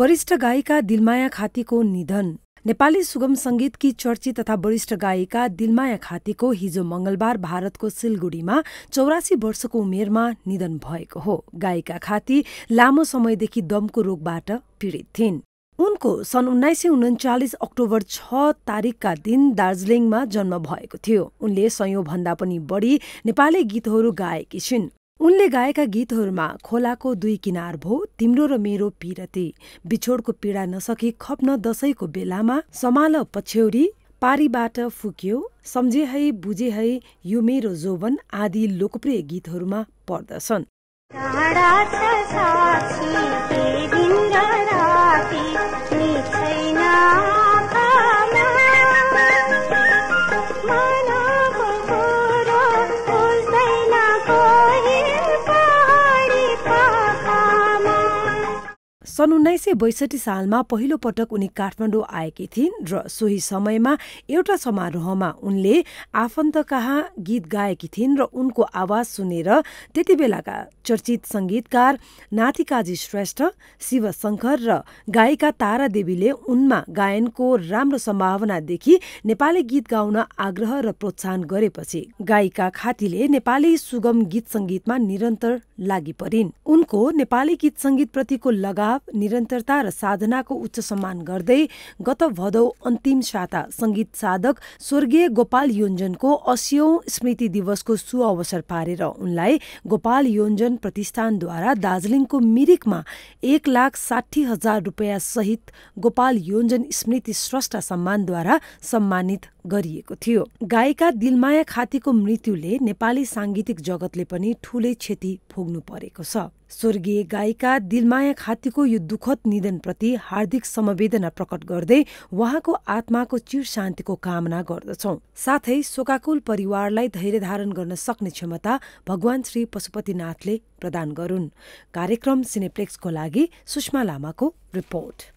वरिष्ठ गायिका दिलमाया खातीको निधन नेपाली सुगम सङ्गीतकी चर्चित तथा वरिष्ठ गायिका दिलमाया खातीको हिजो मंगलबार भारतको सिलगुडीमा चौरासी वर्षको उमेरमा निधन भएको हो गायिका खाती लामो समयदेखि दमको रोगबाट पीडित थिइन् उनको सन् उन्नाइस सय उन्चालिस अक्टोबर छ तारिकका दिन दार्जिलिङमा जन्म भएको थियो उनले सयौँभन्दा पनि बढी नेपाली गीतहरू गाएकी छिन् उनले गाएका गीतहरूमा खोलाको दुई किनार भो तिम्रो र मेरो पिरती बिछोडको पीडा नसकी खप्न दशैको बेलामा समाल पछ्यौरी पारीबाट फुक्यो सम्झे है बुझे है यो मेरो जोवन आदि लोकप्रिय गीतहरूमा पर्दछन् सन् उन्नाइस सय बैसठी सालमा पहिलो पटक उनी काठमाडौँ आएकी थिइन् र सोही समयमा एउटा समारोहमा उनले आफन्त कहाँ गीत गाएकी थिइन् र उनको आवाज सुनेर त्यति बेलाका चर्चित सङ्गीतकार नाथिकाजी श्रेष्ठ शिवशङ्कर र गायिका तारा देवीले उनमा गायनको राम्रो सम्भावना देखि नेपाली गीत गाउन आग्रह र प्रोत्साहन गरेपछि गायिका खातीले नेपाली सुगम गीत सङ्गीतमा निरन्तर लागि परिन् उनको नेपाली गीत सङ्गीतप्रतिको लगाव तप निरन्तरता र साधनाको उच्च सम्मान गर्दै गत भदौ अन्तिम साता सङ्गीत साधक स्वर्गीय गोपाल योन्जनको असियौं स्मृति दिवसको अवसर पारेर उनलाई गोपाल योन्जन प्रतिष्ठानद्वारा दार्जिलिङको मिरिकमा एक लाख साठी हजार रुपियाँ सहित गोपाल योन्जन स्मृति स्रष्टा सम्मानद्वारा सम्मानित गरिएको थियो गायिका दिलमाया खातीको मृत्युले नेपाली साङ्गीतिक जगतले पनि ठूलै क्षति भोग्नु परेको छ स्वर्गीय गायिका दिलमाया खातीको यो दुःखद निधनप्रति हार्दिक समवेदना प्रकट गर्दै उहाँको आत्माको चिर शान्तिको कामना गर्दछौ साथै शोकाकुल परिवारलाई धैर्य धारण गर्न सक्ने क्षमता भगवान श्री पशुपतिनाथले प्रदान गरून् कार्यक्रम सिनेप्लेक्सको लागि सुषमा लामाको रिपोर्ट